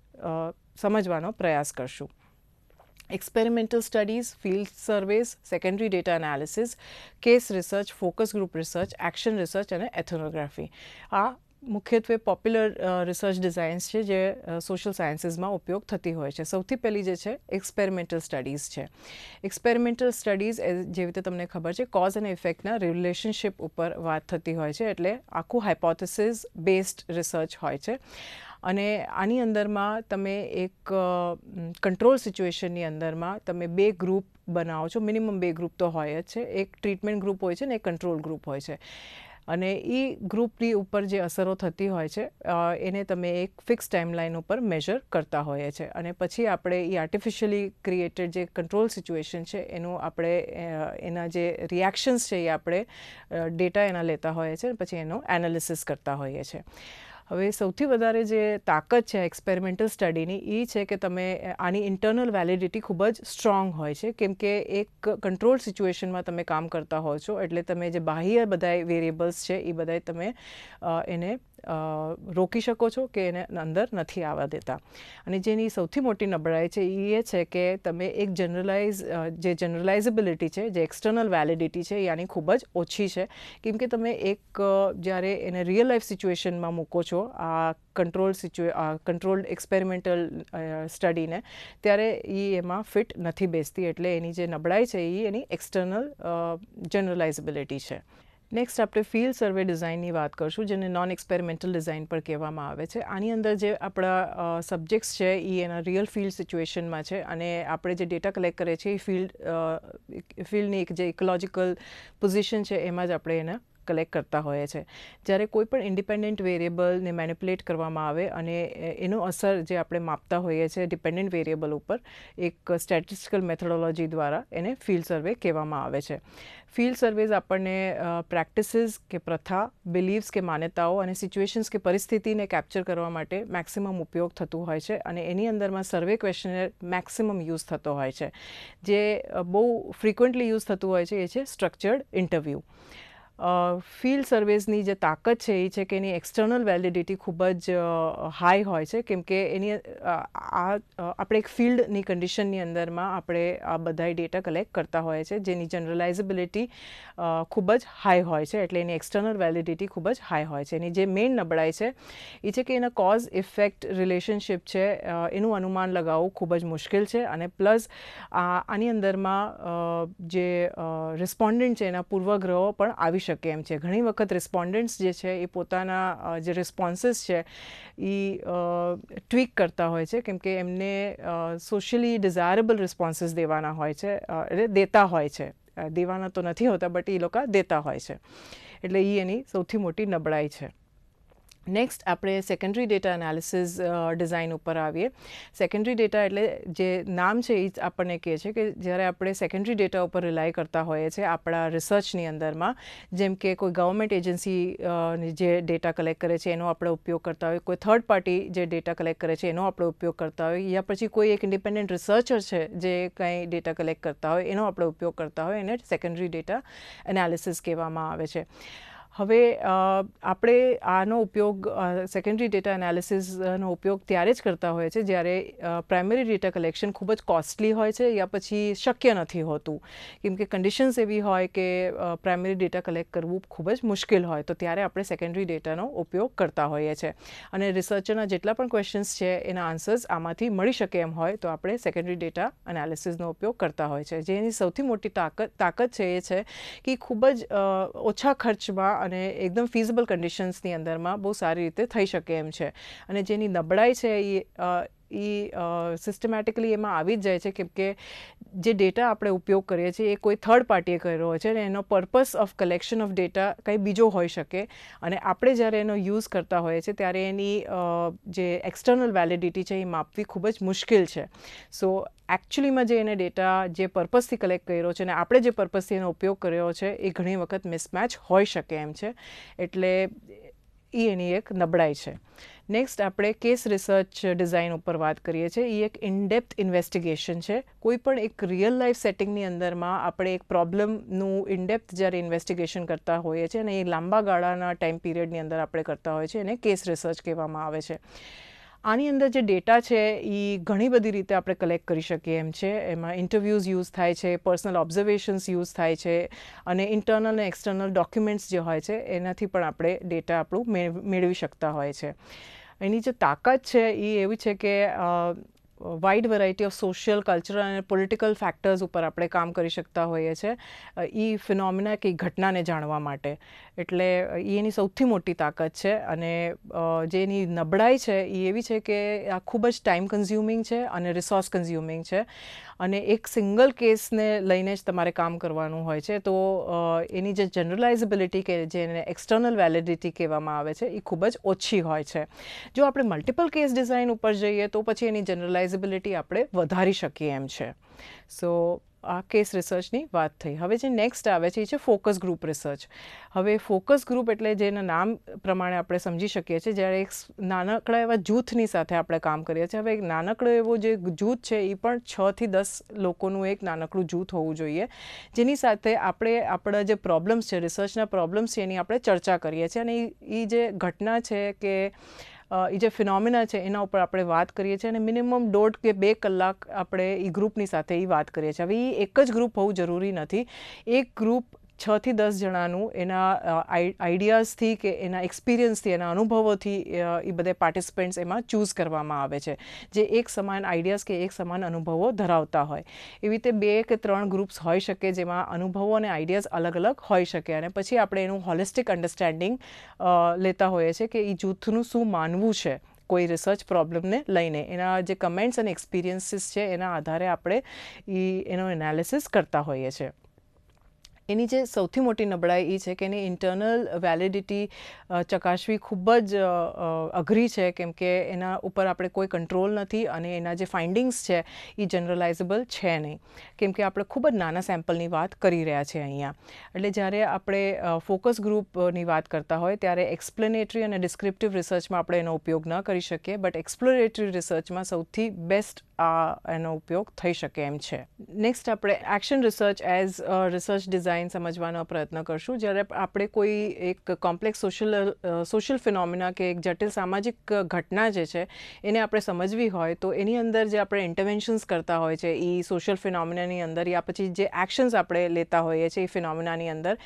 સમજવાનો પ્રયાસ કરશું experimental studies, field surveys, secondary data analysis, case research, focus group research, action research અને એથનોગ્રાફી આ મુખ્યત્વે પોપ્યુલર રિસર્ચ ડિઝાઇન્સ છે જે સોશિયલ સાયન્સીસમાં ઉપયોગ થતી હોય છે સૌથી પહેલી જે છે એક્સપેરિમેન્ટલ સ્ટડીઝ છે એક્સપેરિમેન્ટલ સ્ટડીઝ જેવી રીતે તમને ખબર છે કોઝ અને ઇફેક્ટના રિલેશનશિપ ઉપર વાત થતી હોય છે એટલે આખું હાઇપોથેસિસ બેસ્ડ રિસર્ચ હોય છે અને આની અંદરમાં તમે એક કંટ્રોલ સિચ્યુએશનની અંદરમાં તમે બે ગ્રુપ બનાવો છો મિનિમમ બે ગ્રુપ તો હોય જ છે એક ટ્રીટમેન્ટ ગ્રુપ હોય છે ને એક કંટ્રોલ ગ્રુપ હોય છે અને એ ગ્રુપની ઉપર જે અસરો થતી હોય છે એને તમે એક ફિક્સ ટાઈમલાઈન ઉપર મેજર કરતા હોઈએ છે અને પછી આપણે એ આર્ટિફિશિયલી ક્રિએટેડ જે કંટ્રોલ સિચ્યુએશન છે એનું આપણે એના જે રિએક્શન્સ છે એ આપણે ડેટા એના લેતા હોઈએ છીએ પછી એનું એનાલિસિસ કરતા હોઈએ છીએ હવે સૌથી વધારે જે તાકાત છે એક્સપેરિમેન્ટલ સ્ટડીની એ છે કે તમે આની ઇન્ટરનલ વેલિડિટી ખૂબ જ સ્ટ્રોંગ હોય છે કેમ કે એક કંટ્રોલ સિચ્યુએશનમાં તમે કામ કરતા હો છો એટલે તમે જે બાહ્ય બધા વેરિયેબલ્સ છે એ બધાય તમે એને રોકી શકો છો કે એને અંદર નથી આવવા દેતા અને જેની સૌથી મોટી નબળાઈ છે એ એ છે કે તમે એક જનરલાઇઝ જે જનરલાઇઝેબિલિટી છે જે એક્સટર્નલ વેલિડિટી છે એની ખૂબ જ ઓછી છે કેમ કે તમે એક જ્યારે એને રિયલ લાઈફ સિચ્યુએશનમાં મૂકો છો આ કંટ્રોલ સિચ્યુએ કંટ્રોલ્ડ એક્સપેરિમેન્ટલ સ્ટડીને ત્યારે એ એમાં ફિટ નથી બેસતી એટલે એની જે નબળાઈ છે એ એની એક્સટર્નલ જનરલાઇઝેબિલિટી છે નેક્સ્ટ આપણે ફિલ્ડ સર્વે ડિઝાઇનની વાત કરશું જેને નોન એક્સપેરિમેન્ટલ ડિઝાઇન પણ કહેવામાં આવે છે આની અંદર જે આપણા સબ્જેક્ટ્સ છે એ એના રિયલ ફિલ્ડ સિચ્યુએશનમાં છે અને આપણે જે ડેટા કલેક્ટ કરીએ છીએ એ ફિલ્ડ ફિલ્ડની એક જે ઇકોલોજીકલ પોઝિશન છે એમાં જ આપણે એના કલેક્ટ કરતા હોય છે જ્યારે કોઈ પણ ઇન્ડિપેન્ડન્ટ વેરિયેબલને મેનિપ્યુલેટ કરવામાં આવે અને એનો અસર જે આપણે માપતા હોઈએ છીએ ડિપેન્ડન્ટ વેરિયેબલ ઉપર એક સ્ટેટિસ્ટિકલ મેથડોલોજી દ્વારા એને ફિલ્ડ સર્વે કહેવામાં આવે છે ફિલ્ડ સર્વેઝ આપણને પ્રેક્ટિસીસ કે પ્રથા બિલીવ્સ કે માન્યતાઓ અને સિચ્યુએશન્સ કે પરિસ્થિતિને કેપ્ચર કરવા માટે મેક્સિમમ ઉપયોગ થતું હોય છે અને એની અંદરમાં સર્વે ક્વેશ્ચનર મેક્સિમમ યુઝ થતો હોય છે જે બહુ ફ્રિકવન્ટલી યુઝ થતું હોય છે એ છે સ્ટ્રક્ચર્ડ ઇન્ટરવ્યૂ ફિલ્ડ સર્વેસની જે તાકાત છે એ છે કે એની એક્સટર્નલ વેલિડિટી ખૂબ જ હાઈ હોય છે કેમ કે એની આ આપણે એક ફિલ્ડની કન્ડિશનની અંદરમાં આપણે આ બધાય ડેટા કલેક્ટ કરતા હોઈએ છીએ જેની જનરલાઇઝેબિલિટી ખૂબ જ હાઈ હોય છે એટલે એની એક્સટર્નલ વેલિડિટી ખૂબ જ હાઈ હોય છે એની જે મેઇન નબળાઈ છે એ છે કે એના કોઝ ઇફેક્ટ રિલેશનશિપ છે એનું અનુમાન લગાવવું ખૂબ જ મુશ્કેલ છે અને પ્લસ આની અંદરમાં જે રિસ્પોન્ડન્ટ છે એના પૂર્વગ્રહો પણ આવી શકે એમ છે ઘણી વખત રિસ્પોન્ડન્ટ્સ જે છે એ પોતાના જે રિસ્પોન્સીસ છે એ ટ્વીક કરતા હોય છે કેમકે એમને સોશિયલી ડિઝાયરેબલ રિસ્પોન્સીસ દેવાના હોય છે એટલે દેતા હોય છે દેવાના તો નથી હોતા બટ એ લોકો દેતા હોય છે એટલે એ એની સૌથી મોટી નબળાઈ છે નેક્સ્ટ આપણે સેકન્ડરી ડેટા એનાલિસિસ ડિઝાઇન ઉપર આવીએ સેકન્ડરી ડેટા એટલે જે નામ છે એ જ આપણને કહે છે કે જ્યારે આપણે સેકન્ડરી ડેટા ઉપર રિલાય કરતા હોઈએ છીએ આપણા રિસર્ચની અંદરમાં જેમ કે કોઈ ગવર્મેન્ટ એજન્સી જે ડેટા કલેક્ટ કરે છે એનો આપણે ઉપયોગ કરતા હોય કોઈ થર્ડ પાર્ટી જે ડેટા કલેક્ટ કરે છે એનો આપણે ઉપયોગ કરતા હોય યા પછી કોઈ એક ઇન્ડિપેન્ડન્ટ રિસર્ચર છે જે કંઈ ડેટા કલેક્ટ કરતા હોય એનો આપણે ઉપયોગ કરતા હોય એને સેકન્ડરી ડેટા એનાલિસિસ કહેવામાં આવે છે હવે આપણે આનો ઉપયોગ સેકન્ડરી ડેટા એનાલિસિસનો ઉપયોગ ત્યારે જ કરતા હોય છે જ્યારે પ્રાઇમરી ડેટા કલેક્શન ખૂબ જ કોસ્ટલી હોય છે યા પછી શક્ય નથી હોતું કેમ કે કન્ડિશન્સ એવી હોય કે પ્રાઇમરી ડેટા કલેક્ટ કરવું ખૂબ જ મુશ્કેલ હોય તો ત્યારે આપણે સેકન્ડરી ડેટાનો ઉપયોગ કરતા હોઈએ છીએ અને રિસર્ચરના જેટલા પણ ક્વેશ્ચન્સ છે એના આન્સર્સ આમાંથી મળી શકે એમ હોય તો આપણે સેકન્ડરી ડેટા એનાલિસિસનો ઉપયોગ કરતા હોય છે જેની સૌથી મોટી તાકાત તાકાત છે એ છે કે ખૂબ જ ઓછા ખર્ચમાં અને એકદમ ફિઝિબલ કન્ડિશન્સની અંદરમાં બહુ સારી રીતે થઈ શકે એમ છે અને જેની નબળાઈ છે એ એ સિસ્ટમેટિકલી એમાં આવી જ જાય છે કેમકે જે ડેટા આપણે ઉપયોગ કરીએ છીએ એ કોઈ થર્ડ પાર્ટીએ કર્યો હોય છે અને એનો purpose of collection of data કંઈ બીજો હોઈ શકે અને આપણે જ્યારે એનો યુઝ કરતા હોઈએ છીએ ત્યારે એની જે એક્સટર્નલ વેલિડિટી છે એ માપવી ખૂબ જ મુશ્કેલ છે સો એકચ્યુઅલીમાં જે એને ડેટા જે પર્પસથી કલેક્ટ કર્યો છે અને આપણે જે પર્પસથી એનો ઉપયોગ કર્યો છે એ ઘણી વખત મિસમેચ હોઈ શકે એમ છે એટલે એ એની એક નબળાઈ છે નેક્સ્ટ આપણે કેસ રિસર્ચ ડિઝાઇન ઉપર વાત કરીએ છીએ એ એક ઇનડેપ્થ ઇન્વેસ્ટિગેશન છે કોઈ પણ એક રિયલ લાઈફ સેટિંગની અંદરમાં આપણે એક પ્રોબ્લમનું ઇનડેપ્થ જ્યારે ઇન્વેસ્ટિગેશન કરતા હોઈએ છીએ અને એ લાંબા ગાળાના ટાઈમ પિરિયડની અંદર આપણે કરતા હોઈએ છીએ એને કેસ રિસર્ચ કહેવામાં આવે છે આની અંદર જે ડેટા છે એ ઘણી બધી રીતે આપણે કલેક્ટ કરી શકીએ એમ છે એમાં ઇન્ટરવ્યૂઝ યુઝ થાય છે પર્સનલ ઓબ્ઝર્વેશન્સ યુઝ થાય છે અને ઇન્ટરનલ અને એક્સટર્નલ ડોક્યુમેન્ટ્સ જે હોય છે એનાથી પણ આપણે ડેટા આપણું મેળવી શકતા હોય છે એની જે તાકાત છે એ એવી છે કે wide variety of social cultural અને પોલિટિકલ ફેક્ટર્સ ઉપર આપણે કામ કરી શકતા હોઈએ છીએ એ ફિનોમિના કે ઘટનાને જાણવા માટે એટલે એ એની સૌથી મોટી તાકાત છે અને જે એની નબળાઈ છે એ એવી છે કે આ ખૂબ જ ટાઈમ કન્ઝ્યુમિંગ છે અને રિસોર્સ કન્ઝ્યુમિંગ છે અને એક સિંગલ કેસને લઈને જ તમારે કામ કરવાનું હોય છે તો એની જે જનરલાઇઝેબિલિટી કે જેને એક્સટર્નલ વેલિડિટી કહેવામાં આવે છે એ ખૂબ જ ઓછી હોય છે જો આપણે મલ્ટિપલ કેસ ડિઝાઇન ઉપર જઈએ તો પછી એની જનરલાઇઝ પ્રાઇઝેબિલિટી આપણે વધારી શકીએ એમ છે સો આ કેસ રિસર્ચની વાત થઈ હવે જે નેક્સ્ટ આવે છે એ છે ફોકસ ગ્રુપ રિસર્ચ હવે ફોકસ ગ્રુપ એટલે જેના નામ પ્રમાણે આપણે સમજી શકીએ છીએ જ્યારે એક નાનકડા એવા જૂથની સાથે આપણે કામ કરીએ છીએ હવે એક નાનકડો એવો જે જૂથ છે એ પણ છથી દસ લોકોનું એક નાનકડું જૂથ હોવું જોઈએ જેની સાથે આપણે આપણા જે પ્રોબ્લેમ્સ છે રિસર્ચના પ્રોબ્લેમ્સ છે એની આપણે ચર્ચા કરીએ છીએ અને એ જે ઘટના છે કે એ જે ફિનોમિના છે એના ઉપર આપણે વાત કરીએ છીએ અને મિનિમમ દોઢ કે બે કલાક આપણે એ ગ્રુપની સાથે એ વાત કરીએ છીએ હવે એ એક જ ગ્રુપ હોવું જરૂરી નથી એક ગ્રુપ છથી દસ જણાનું એના આઈડિયાઝથી કે એના એક્સપિરિયન્સથી એના અનુભવોથી એ બધે પાર્ટિસિપન્ટ્સ એમાં ચૂઝ કરવામાં આવે છે જે એક સમાન આઈડિયાઝ કે એક સમાન અનુભવો ધરાવતા હોય એવી રીતે બે કે ત્રણ ગ્રુપ્સ હોઈ શકે જેમાં અનુભવો અને આઈડિયાઝ અલગ અલગ હોઈ શકે અને પછી આપણે એનું હોલિસ્ટિક અન્ડરસ્ટેન્ડિંગ લેતા હોઈએ છીએ કે એ જૂથનું શું માનવું છે કોઈ રિસર્ચ પ્રોબ્લેમને લઈને એના જે કમેન્ટ્સ અને એક્સપિરિયન્સીસ છે એના આધારે આપણે એ એનો એનાલિસિસ કરતા હોઈએ છીએ એની જે સૌથી મોટી નબળાઈ એ છે કે એની ઇન્ટરનલ વેલિડિટી ચકાસવી ખૂબ જ અઘરી છે કેમ કે એના ઉપર આપણે કોઈ કંટ્રોલ નથી અને એના જે ફાઇન્ડિંગ્સ છે એ જનરલાઇઝેબલ છે નહીં કેમ કે આપણે ખૂબ જ નાના સેમ્પલની વાત કરી રહ્યા છે અહીંયા એટલે જ્યારે આપણે ફોકસ ગ્રુપની વાત કરતા હોય ત્યારે એક્સપ્લેનેટરી અને ડિસ્ક્રિપ્ટિવ રિસર્ચમાં આપણે એનો ઉપયોગ ન કરી શકીએ બટ એક્સપ્લોરેટરી રિસર્ચમાં સૌથી બેસ્ટ આ એનો ઉપયોગ થઈ શકે એમ છે નેક્સ્ટ આપણે action research as research design line સમજવાનો પ્રયત્ન કરશું જ્યારે આપણે કોઈ એક કોમ્પ્લેક્સ સોશિયલ સોશિયલ ફિનોમિના કે એક જટિલ સામાજિક ઘટના જે છે એને આપણે સમજવી હોય તો એની અંદર જે આપણે ઇન્ટરવેન્શન્સ કરતા હોય છે એ સોશિયલ ફિનોમિનાની અંદર યા પછી જે એક્શન્સ આપણે લેતા હોઈએ છીએ એ ફિનોમિનાની અંદર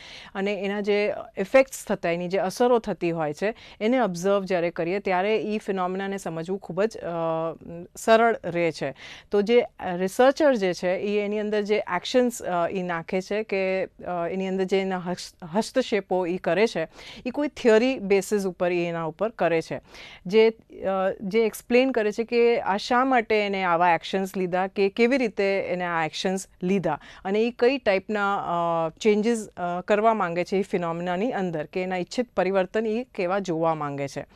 અને એના જે ઇફેક્ટ્સ થતા એની જે અસરો થતી હોય છે એને ઓબ્ઝર્વ જ્યારે કરીએ ત્યારે એ ફિનોમિનાને સમજવું ખૂબ જ સરળ રહે છે તો જે રિસર્ચર જે છે એ એની અંદર જે એક્શન્સ એ નાખે છે કે એની અંદર જે એના હસ્તક્ષેપો એ કરે છે એ કોઈ થિયરી બેસિસ ઉપર એ એના ઉપર કરે છે જે જે એક્સપ્લેન કરે છે કે આ શા માટે એને આવા એક્શન્સ લીધા કે કેવી રીતે એને આ એક્શન્સ લીધા અને એ કઈ ટાઈપના ચેન્જીસ કરવા માંગે છે એ ફિનોમિનાની અંદર કે એના ઈચ્છિત પરિવર્તન એ કેવા જોવા માંગે છે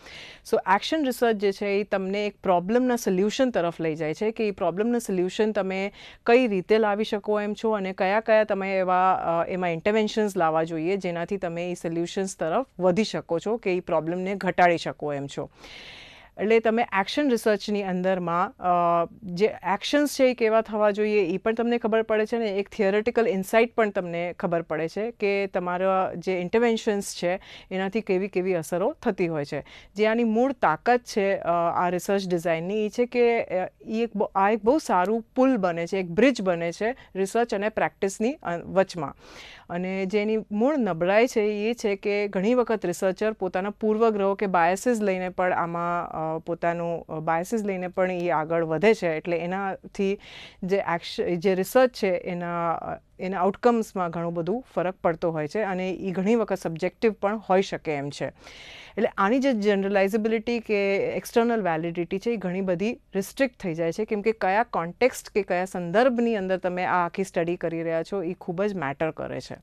સો એક્શન રિસર્ચ જે છે એ તમને એક પ્રોબ્લેમના સોલ્યુશન તરફ લઈ જાય છે કે એ પ્રોબ્લમનું સોલ્યુશન તમે કઈ રીતે લાવી શકો એમ છો અને કયા કયા તમે એવા એમાં ઇન્ટરવેન્શન્સ લાવવા જોઈએ જેનાથી તમે એ સોલ્યુશન્સ તરફ વધી શકો છો કે એ પ્રોબ્લેમને ઘટાડી શકો એમ છો એટલે તમે એક્શન રિસર્ચની અંદરમાં જે એક્શન્સ છે એ કેવા થવા જોઈએ એ પણ તમને ખબર પડે છે ને એક થિયરેટિકલ ઇન્સાઇટ પણ તમને ખબર પડે છે કે તમારા જે ઇન્ટરવેન્શન્સ છે એનાથી કેવી કેવી અસરો થતી હોય છે જે આની મૂળ તાકાત છે આ રિસર્ચ ડિઝાઇનની એ છે કે એ એક આ એક બહુ સારું પુલ બને છે એક બ્રિજ બને છે રિસર્ચ અને પ્રેક્ટિસની વચમાં અને જેની મૂળ નબળાઈ છે એ છે કે ઘણી વખત રિસર્ચર પોતાના પૂર્વગ્રહો કે બાયસીસ લઈને પણ આમાં પોતાનું બાયસીસ લઈને પણ એ આગળ વધે છે એટલે એનાથી જે એક્શ જે રિસર્ચ છે એના એના આઉટકમ્સમાં ઘણું બધું ફરક પડતો હોય છે અને એ ઘણી વખત સબ્જેક્ટિવ પણ હોઈ શકે એમ છે એટલે આની જે જનરલાઇઝેબિલિટી કે એક્સટર્નલ વેલિડિટી છે એ ઘણી બધી રિસ્ટ્રિક્ટ થઈ જાય છે કેમ કે કયા કોન્ટેક્સ્ટ કે કયા સંદર્ભની અંદર તમે આ આખી સ્ટડી કરી રહ્યા છો એ ખૂબ જ મેટર કરે છે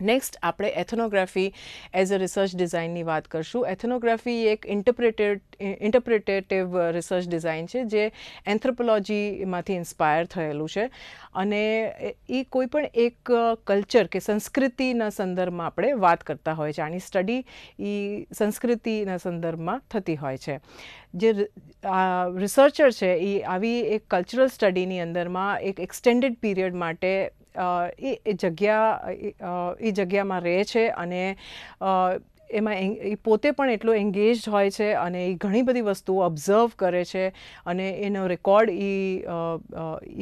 નેક્સ્ટ આપણે એથનોગ્રાફી એઝ અ રિસર્ચ ડિઝાઇનની વાત કરશું એથનોગ્રાફી એક ઇન્ટરપ્રિટેડ ઇન્ટરપ્રિટેટિવ રિસર્ચ ડિઝાઇન છે જે એન્થ્રોપોલોજીમાંથી ઇન્સ્પાયર થયેલું છે અને એ કોઈ પણ એક કલ્ચર કે સંસ્કૃતિના સંદર્ભમાં આપણે વાત કરતા હોય છે આની સ્ટડી એ સંસ્કૃતિના સંદર્ભમાં થતી હોય છે જે આ રિસર્ચર છે એ આવી એક કલ્ચરલ સ્ટડીની અંદરમાં એક એક્સટેન્ડેડ પીરિયડ માટે એ જગ્યા એ જગ્યામાં રહે છે અને એમાં એ પોતે પણ એટલો એન્ગેજ હોય છે અને એ ઘણી બધી વસ્તુઓ ઓબ્ઝર્વ કરે છે અને એનો રેકોર્ડ એ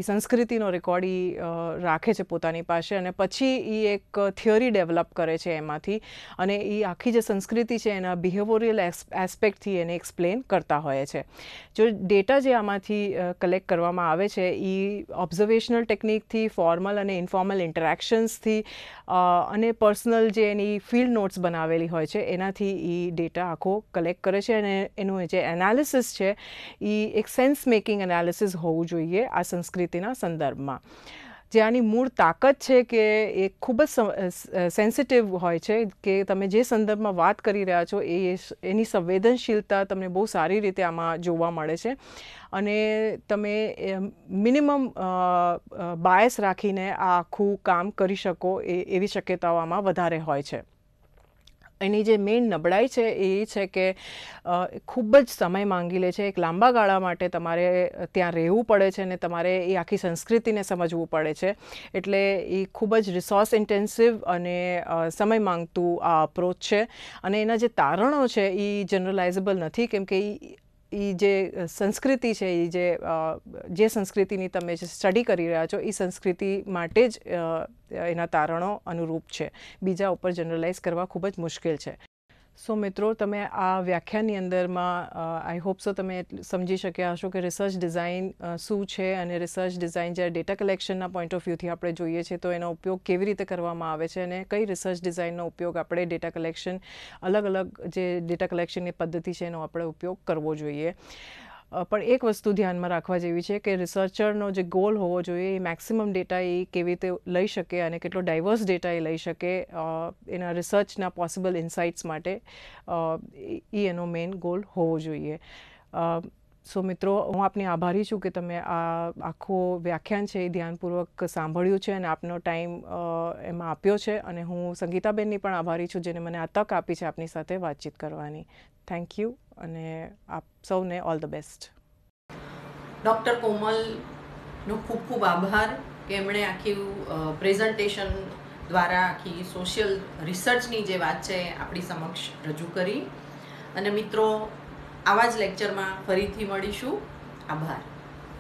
એ સંસ્કૃતિનો રેકોર્ડ એ રાખે છે પોતાની પાસે અને પછી એ એક થિયરી ડેવલપ કરે છે એમાંથી અને એ આખી જે સંસ્કૃતિ છે એના બિહેવોરિયલ એસ્પેક્ટથી એને એક્સપ્લેન કરતા હોય છે જો ડેટા જે આમાંથી કલેક્ટ કરવામાં આવે છે એ ઓબ્ઝર્વેશનલ ટેકનિકથી ફોર્મલ અને ઇન્ફોર્મલ ઇન્ટરેક્શન્સથી અને પર્સનલ જે એની ફિલ્ડ નોટ્સ બનાવેલી હોય છે છે એનાથી એ ડેટા આખો કલેક્ટ કરે છે અને એનું જે એનાલિસિસ છે એ એક સેન્સ મેકિંગ એનાલિસિસ હોવું જોઈએ આ સંસ્કૃતિના સંદર્ભમાં જે આની મૂળ તાકાત છે કે એ ખૂબ જ સેન્સિટિવ હોય છે કે તમે જે સંદર્ભમાં વાત કરી રહ્યા છો એ એની સંવેદનશીલતા તમને બહુ સારી રીતે આમાં જોવા મળે છે અને તમે મિનિમમ બાયસ રાખીને આ આખું કામ કરી શકો એ એવી શક્યતાઓ આમાં વધારે હોય છે એની જે મેઇન નબળાઈ છે એ છે કે ખૂબ જ સમય માંગી લે છે એક લાંબા ગાળા માટે તમારે ત્યાં રહેવું પડે છે અને તમારે એ આખી સંસ્કૃતિને સમજવું પડે છે એટલે એ ખૂબ જ રિસોર્સ ઇન્ટેન્સિવ અને સમય માંગતું આ અપ્રોચ છે અને એના જે તારણો છે એ જનરલાઇઝેબલ નથી કેમ કે એ એ જે સંસ્કૃતિ છે એ જે જે સંસ્કૃતિની તમે જે સ્ટડી કરી રહ્યા છો એ સંસ્કૃતિ માટે જ એના તારણો અનુરૂપ છે બીજા ઉપર જનરલાઇઝ કરવા ખૂબ જ મુશ્કેલ છે સો મિત્રો તમે આ વ્યાખ્યાની અંદરમાં આઈ હોપ સો તમે સમજી શક્યા હશો કે રિસર્ચ ડિઝાઇન શું છે અને રિસર્ચ ડિઝાઇન જ્યારે ડેટા કલેક્શનના પોઈન્ટ ઓફ વ્યૂથી આપણે જોઈએ છીએ તો એનો ઉપયોગ કેવી રીતે કરવામાં આવે છે અને કઈ રિસર્ચ ડિઝાઇનનો ઉપયોગ આપણે ડેટા કલેક્શન અલગ અલગ જે ડેટા કલેક્શનની પદ્ધતિ છે એનો આપણે ઉપયોગ કરવો જોઈએ પણ એક વસ્તુ ધ્યાનમાં રાખવા જેવી છે કે રિસર્ચરનો જે ગોલ હોવો જોઈએ એ મેક્સિમમ ડેટા એ કેવી રીતે લઈ શકે અને કેટલો ડાયવર્સ ડેટા એ લઈ શકે એના રિસર્ચના પોસિબલ ઇન્સાઇટ્સ માટે એ એનો મેઇન ગોલ હોવો જોઈએ સો મિત્રો હું આપની આભારી છું કે તમે આ આખું વ્યાખ્યાન છે એ ધ્યાનપૂર્વક સાંભળ્યું છે અને આપનો ટાઈમ એમાં આપ્યો છે અને હું સંગીતાબેનની પણ આભારી છું જેને મને આ તક આપી છે આપની સાથે વાતચીત કરવાની થેન્ક યુ અને આપ સૌને ઓલ ધ બેસ્ટ ડૉક્ટર કોમલનો ખૂબ ખૂબ આભાર કે એમણે આખી પ્રેઝન્ટેશન દ્વારા આખી સોશિયલ રિસર્ચની જે વાત છે આપણી સમક્ષ રજૂ કરી અને મિત્રો આવા જ લેક્ચરમાં ફરીથી મળીશું આભાર